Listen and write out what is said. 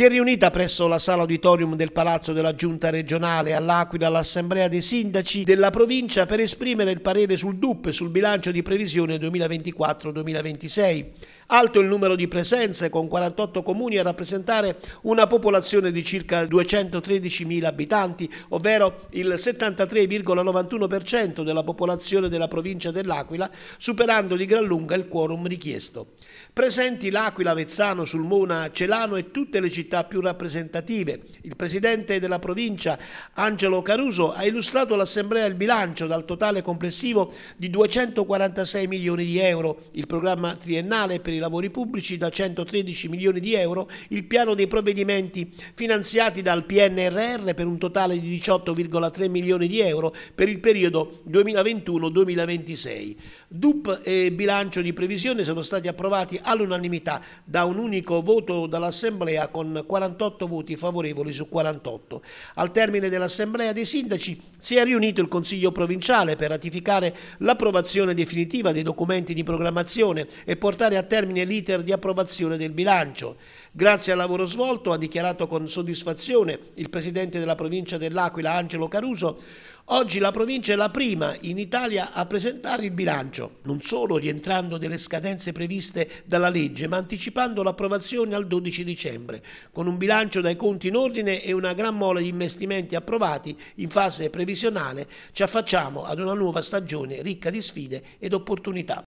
Si è riunita presso la sala auditorium del Palazzo della Giunta regionale all'Aquila l'Assemblea dei Sindaci della provincia per esprimere il parere sul DUP e sul bilancio di previsione 2024-2026. Alto il numero di presenze con 48 comuni a rappresentare una popolazione di circa 213.000 abitanti, ovvero il 73,91% della popolazione della provincia dell'Aquila, superando di gran lunga il quorum richiesto. Presenti l'Aquila, Vezzano, Sulmona, Celano e tutte le città città più rappresentative. Il presidente della provincia, Angelo Caruso, ha illustrato all'Assemblea il bilancio dal totale complessivo di 246 milioni di euro, il programma triennale per i lavori pubblici da 113 milioni di euro, il piano dei provvedimenti finanziati dal PNRR per un totale di 18,3 milioni di euro per il periodo 2021-2026. DUP e bilancio di previsione sono stati approvati all'unanimità da un unico voto dall'Assemblea con con 48 voti favorevoli su 48. Al termine dell'Assemblea dei Sindaci si è riunito il Consiglio Provinciale per ratificare l'approvazione definitiva dei documenti di programmazione e portare a termine l'iter di approvazione del bilancio. Grazie al lavoro svolto, ha dichiarato con soddisfazione il Presidente della provincia dell'Aquila Angelo Caruso, Oggi la provincia è la prima in Italia a presentare il bilancio, non solo rientrando nelle scadenze previste dalla legge, ma anticipando l'approvazione al 12 dicembre, con un bilancio dai conti in ordine e una gran mole di investimenti approvati in fase previsionale, ci affacciamo ad una nuova stagione ricca di sfide ed opportunità.